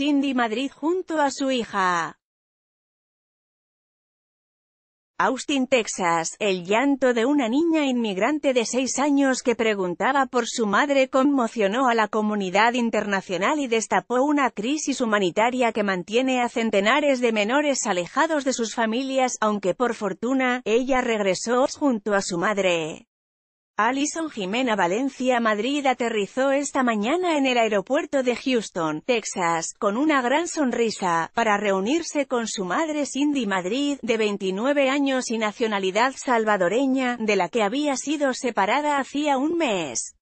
Cindy Madrid junto a su hija. Austin, Texas, el llanto de una niña inmigrante de seis años que preguntaba por su madre conmocionó a la comunidad internacional y destapó una crisis humanitaria que mantiene a centenares de menores alejados de sus familias, aunque por fortuna, ella regresó junto a su madre. Alison Jimena Valencia Madrid aterrizó esta mañana en el aeropuerto de Houston, Texas, con una gran sonrisa, para reunirse con su madre Cindy Madrid, de 29 años y nacionalidad salvadoreña, de la que había sido separada hacía un mes.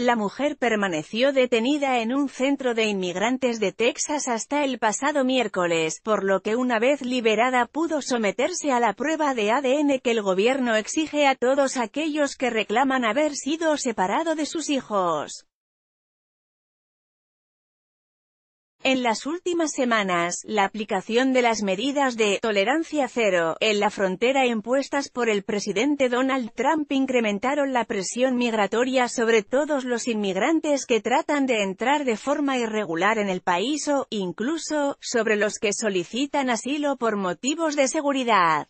La mujer permaneció detenida en un centro de inmigrantes de Texas hasta el pasado miércoles, por lo que una vez liberada pudo someterse a la prueba de ADN que el gobierno exige a todos aquellos que reclaman haber sido separado de sus hijos. En las últimas semanas, la aplicación de las medidas de «tolerancia cero» en la frontera impuestas por el presidente Donald Trump incrementaron la presión migratoria sobre todos los inmigrantes que tratan de entrar de forma irregular en el país o, incluso, sobre los que solicitan asilo por motivos de seguridad.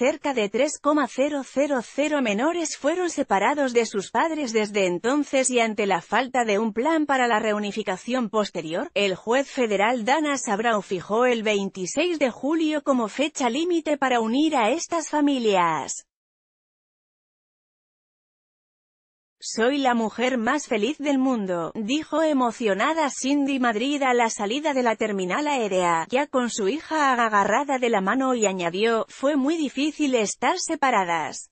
cerca de 3,000 menores fueron separados de sus padres desde entonces y ante la falta de un plan para la reunificación posterior, el juez federal Dana Sabrau fijó el 26 de julio como fecha límite para unir a estas familias. Soy la mujer más feliz del mundo, dijo emocionada Cindy Madrid a la salida de la terminal aérea, ya con su hija agarrada de la mano y añadió, fue muy difícil estar separadas.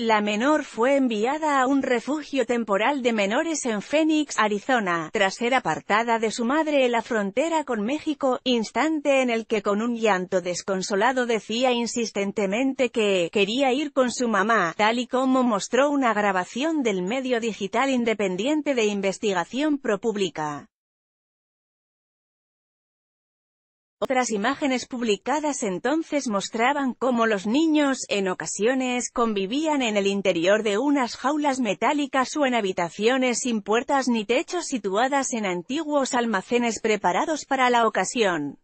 La menor fue enviada a un refugio temporal de menores en Phoenix, Arizona, tras ser apartada de su madre en la frontera con México, instante en el que con un llanto desconsolado decía insistentemente que quería ir con su mamá, tal y como mostró una grabación del medio digital independiente de investigación ProPublica. Otras imágenes publicadas entonces mostraban cómo los niños, en ocasiones, convivían en el interior de unas jaulas metálicas o en habitaciones sin puertas ni techos situadas en antiguos almacenes preparados para la ocasión.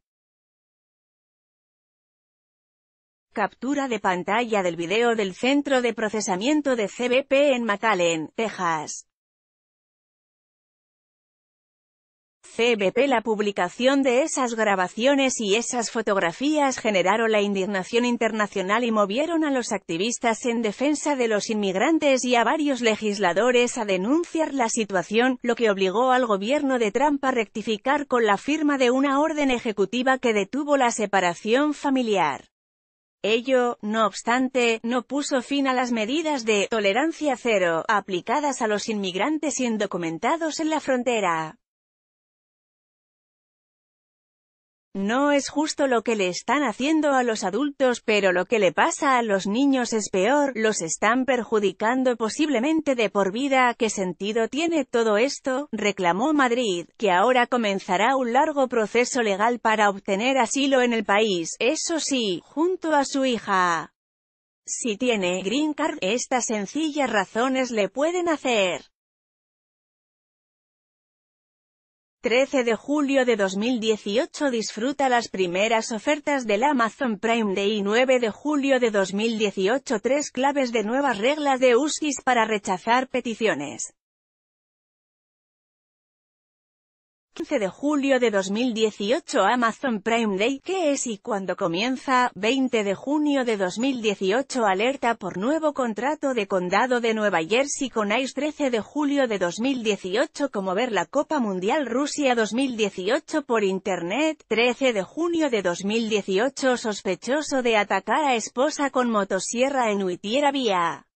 Captura de pantalla del video del Centro de Procesamiento de CBP en McAllen, Texas. CBP La publicación de esas grabaciones y esas fotografías generaron la indignación internacional y movieron a los activistas en defensa de los inmigrantes y a varios legisladores a denunciar la situación, lo que obligó al gobierno de Trump a rectificar con la firma de una orden ejecutiva que detuvo la separación familiar. Ello, no obstante, no puso fin a las medidas de «tolerancia cero» aplicadas a los inmigrantes indocumentados en la frontera. No es justo lo que le están haciendo a los adultos, pero lo que le pasa a los niños es peor, los están perjudicando posiblemente de por vida. ¿Qué sentido tiene todo esto? reclamó Madrid, que ahora comenzará un largo proceso legal para obtener asilo en el país, eso sí, junto a su hija. Si tiene green card, estas sencillas razones le pueden hacer 13 de julio de 2018 Disfruta las primeras ofertas del Amazon Prime Day y 9 de julio de 2018 Tres claves de nuevas reglas de USIS para rechazar peticiones 15 de julio de 2018 Amazon Prime Day, ¿qué es y cuándo comienza? 20 de junio de 2018 Alerta por nuevo contrato de condado de Nueva Jersey con ICE 13 de julio de 2018 Como ver la Copa Mundial Rusia 2018 por Internet 13 de junio de 2018 Sospechoso de atacar a esposa con motosierra en Whittier Vía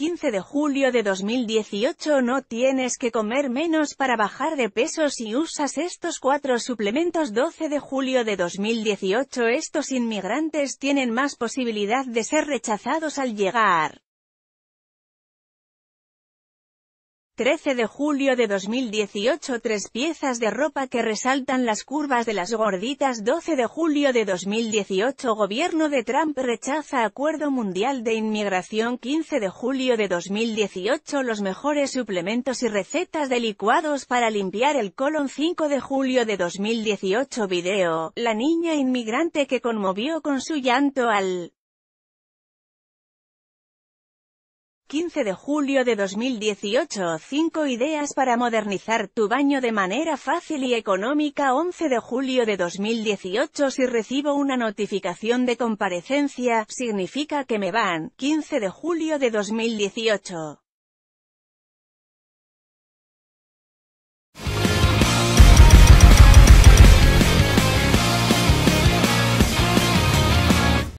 15 de julio de 2018 no tienes que comer menos para bajar de peso si usas estos cuatro suplementos 12 de julio de 2018 estos inmigrantes tienen más posibilidad de ser rechazados al llegar 13 de julio de 2018 Tres piezas de ropa que resaltan las curvas de las gorditas 12 de julio de 2018 Gobierno de Trump rechaza Acuerdo Mundial de Inmigración 15 de julio de 2018 Los mejores suplementos y recetas de licuados para limpiar el colon 5 de julio de 2018 Video, la niña inmigrante que conmovió con su llanto al 15 de julio de 2018 5 ideas para modernizar tu baño de manera fácil y económica 11 de julio de 2018 si recibo una notificación de comparecencia, significa que me van, 15 de julio de 2018.